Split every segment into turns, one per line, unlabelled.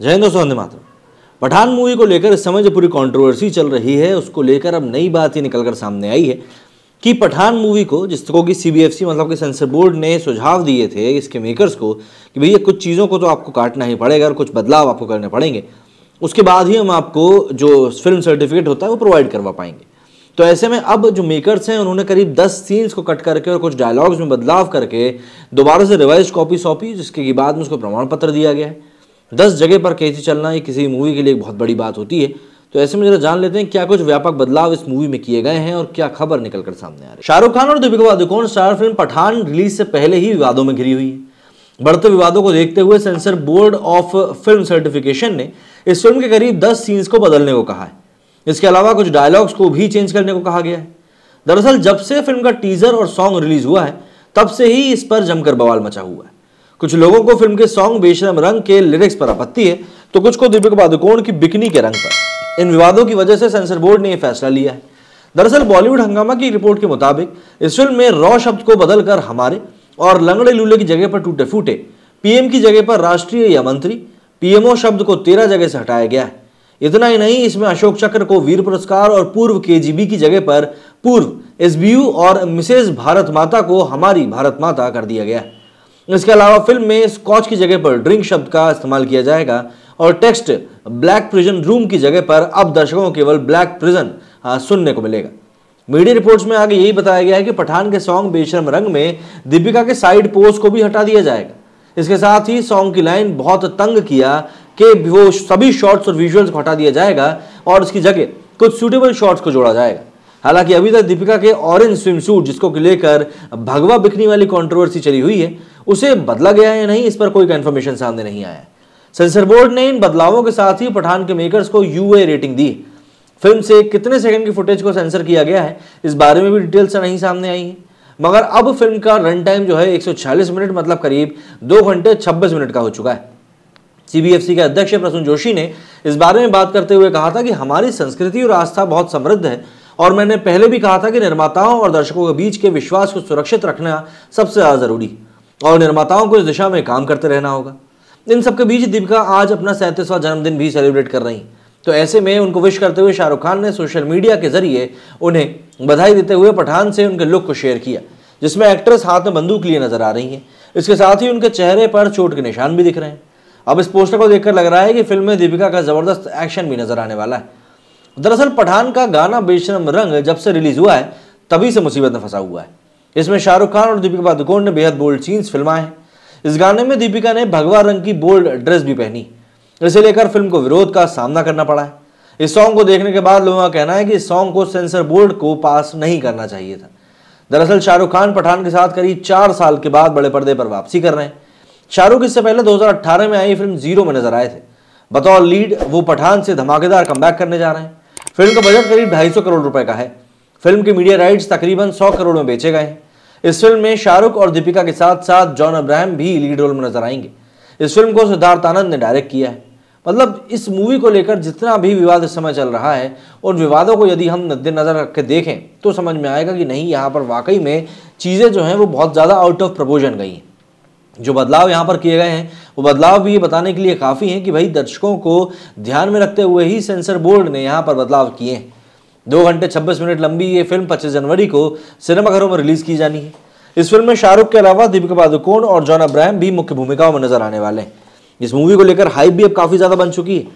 जय हिंद दोस्तों मात्र पठान मूवी को लेकर इस समय जो पूरी कंट्रोवर्सी चल रही है उसको लेकर अब नई बात ये निकलकर सामने आई है कि पठान मूवी को जिसको कि सीबीएफसी मतलब कि सेंसर बोर्ड ने सुझाव दिए थे इसके मेकर्स को कि भैया कुछ चीज़ों को तो आपको काटना ही पड़ेगा और कुछ बदलाव आपको करने पड़ेंगे उसके बाद ही हम आपको जो फिल्म सर्टिफिकेट होता है वो प्रोवाइड करवा पाएंगे तो ऐसे में अब जो मेकर्स हैं उन्होंने करीब 10 सीन्स को कट करके और कुछ डायलॉग्स में बदलाव करके दोबारा से रिवाइज कॉपी सौंपी जिसके बाद में उसको प्रमाण पत्र दिया गया है दस जगह पर कैसे चलना ये किसी मूवी के लिए एक बहुत बड़ी बात होती है तो ऐसे में जरा जान लेते हैं क्या कुछ व्यापक बदलाव इस मूवी में किए गए हैं और क्या खबर निकलकर सामने आ रही है शाहरुख खान और Deepika Padukone star film Pathaan release से पहले ही विवादों में घिरी हुई है बढ़ते विवादों को देखते हुए censor board of film certification ने इस फिल्म के करीब दस सीन्स को बदलने को कहा है इसके अलावा कुछ डायलॉग्स को भी चेंज करने को कहा गया है दरअसल जब से फिल्म का टीजर और सॉन्ग रिलीज हुआ है तब से ही इस पर जमकर बवाल मचा हुआ है कुछ लोगों को फिल्म के सॉन्ग बेशरम रंग के लिरिक्स पर आपत्ति है तो कुछ को दीपिका पादुकोण की बिकनी के रंग पर इन विवादों की वजह से सेंसर बोर्ड ने यह फैसला लिया है दरअसल बॉलीवुड हंगामा की रिपोर्ट के मुताबिक इस फिल्म में रॉ शब्द को बदलकर हमारे और लंगड़े लूले की जगह पर टूटे फूटे पीएम की जगह पर राष्ट्रीय या मंत्री पीएमओ शब्द को तेरह जगह से हटाया गया है इतना ही नहीं इसमें अशोक चक्र को वीर पुरस्कार और पूर्व केजीबी की जगह पर पूर्व एसबीयू और मिसेज भारत माता को हमारी भारत माता कर दिया गया है इसके अलावा फिल्म में स्कॉच की जगह पर ड्रिंक शब्द का इस्तेमाल किया जाएगा और टेक्स्ट ब्लैक प्रिजन रूम की जगह पर अब दर्शकों को केवल ब्लैक प्रिजन सुनने को मिलेगा मीडिया रिपोर्ट्स में आगे यही बताया गया है कि पठान के सॉन्ग बेशरम रंग में दीपिका के साइड पोस्ट को भी हटा दिया जाएगा इसके साथ ही सॉन्ग की लाइन बहुत तंग किया कि वो सभी शॉर्ट्स और विजुअल्स को हटा दिया जाएगा और उसकी जगह कुछ सूटेबल शॉर्ट्स को जोड़ा जाएगा हालांकि अभी तक दीपिका के ऑरेंज स्विम सूट जिसको लेकर भगवा बिकनी वाली कॉन्ट्रोवर्सी चली हुई है उसे बदला गया या नहीं इस पर कोई कंफर्मेशन सामने नहीं आया सेंसर बोर्ड ने इन बदलावों के साथ ही पठान के मेकर्स को यू रेटिंग दी फिल्म से कितने सेकंड की फुटेज को सेंसर किया गया है इस बारे में भी डिटेल्स नहीं सामने आई है मगर अब फिल्म का रन टाइम जो है 146 मिनट मतलब करीब दो घंटे 26 मिनट का हो चुका है सीबीएफसी के अध्यक्ष प्रसून जोशी ने इस बारे में बात करते हुए कहा था कि हमारी संस्कृति और आस्था बहुत समृद्ध है और मैंने पहले भी कहा था कि निर्माताओं और दर्शकों के बीच के विश्वास को सुरक्षित रखना सबसे ज़्यादा ज़रूरी और निर्माताओं को इस दिशा में काम करते रहना होगा इन सबके बीच दीपिका आज अपना सैंतीसवां जन्मदिन भी सेलिब्रेट कर रही तो ऐसे में उनको विश करते हुए शाहरुख खान ने सोशल मीडिया के जरिए उन्हें बधाई देते हुए पठान से उनके लुक को शेयर किया जिसमें एक्ट्रेस हाथ में बंदूक लिए नजर आ रही हैं इसके साथ ही उनके चेहरे पर चोट के निशान भी दिख रहे हैं अब इस पोस्टर को देखकर लग रहा है कि फिल्म में दीपिका का ज़बरदस्त एक्शन भी नजर आने वाला है दरअसल पठान का गाना बेशरम रंग जब से रिलीज हुआ है तभी से मुसीबत में फंसा हुआ है इसमें शाहरुख खान और दीपिका पादुकोण ने बेहद बोल्ड सीन्स फिल्माए हैं इस गाने में दीपिका ने भगवा रंग की बोल्ड ड्रेस भी पहनी इसे लेकर फिल्म को विरोध का सामना करना पड़ा है इस सॉन्ग को देखने के बाद लोगों का कहना है कि इस सॉन्ग को सेंसर बोर्ड को पास नहीं करना चाहिए था दरअसल शाहरुख खान पठान के साथ करीब चार साल के बाद बड़े पर्दे पर वापसी कर रहे हैं शाहरुख इससे पहले 2018 में आई फिल्म जीरो में नजर आए थे बतौर लीड वो पठान से धमाकेदार कमबैक करने जा रहे हैं फिल्म का बजट करीब ढाई करोड़ रुपए का है फिल्म के मीडिया राइट्स तकरीबन 100 करोड़ में बेचे गए हैं इस फिल्म में शाहरुख और दीपिका के साथ साथ जॉन अब्राहम भी लीड रोल में नजर आएंगे इस फिल्म को सिद्धार्थ आनंद ने डायरेक्ट किया है मतलब इस मूवी को लेकर जितना भी विवाद इस समय चल रहा है उन विवादों को यदि हम मद्देनज़र रख के देखें तो समझ में आएगा कि नहीं यहाँ पर वाकई में चीज़ें जो हैं वो बहुत ज़्यादा आउट ऑफ प्रपोजन गई हैं जो बदलाव यहाँ पर किए गए हैं वो बदलाव भी ये बताने के लिए काफ़ी हैं कि भाई दर्शकों को ध्यान में रखते हुए ही सेंसर बोर्ड ने यहाँ पर बदलाव किए हैं दो घंटे 26 मिनट लंबी ये फिल्म 25 जनवरी को सिनेमाघरों में रिलीज़ की जानी है इस फिल्म में शाहरुख के अलावा दीपिका पादुकोण और जॉन अब्राहम भी मुख्य भूमिकाओं में नजर आने वाले हैं इस मूवी को लेकर हाइप भी अब काफ़ी ज़्यादा बन चुकी है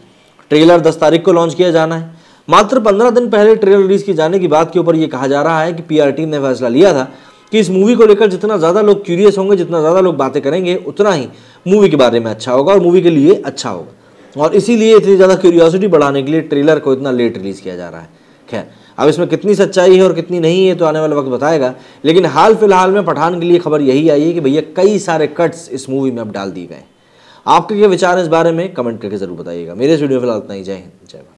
ट्रेलर दस तारीख को लॉन्च किया जाना है मात्र पंद्रह दिन पहले ट्रेलर रिलीज किए जाने की बात के ऊपर यह कहा जा रहा है कि पीआर टीम ने फैसला लिया था कि इस मूवी को लेकर जितना ज़्यादा लोग क्यूरियस होंगे जितना ज़्यादा लोग बातें करेंगे उतना ही मूवी के बारे में अच्छा होगा और मूवी के लिए अच्छा होगा और इसीलिए इतनी ज़्यादा क्यूरियोसिटी बढ़ाने के लिए ट्रेलर को इतना लेट रिलीज़ किया जा रहा है खैर अब इसमें कितनी सच्चाई है और कितनी नहीं है तो आने वाला वक्त बताएगा लेकिन हाल फिलहाल में पठान के लिए खबर यही आई है कि भैया कई सारे कट्स इस मूवी में अब डाल दिए गए आपके क्या विचार हैं इस बारे में कमेंट करके ज़रूर बताइएगा मेरे इस वीडियो फिलहाल इतना ही जय हिंद जय भारत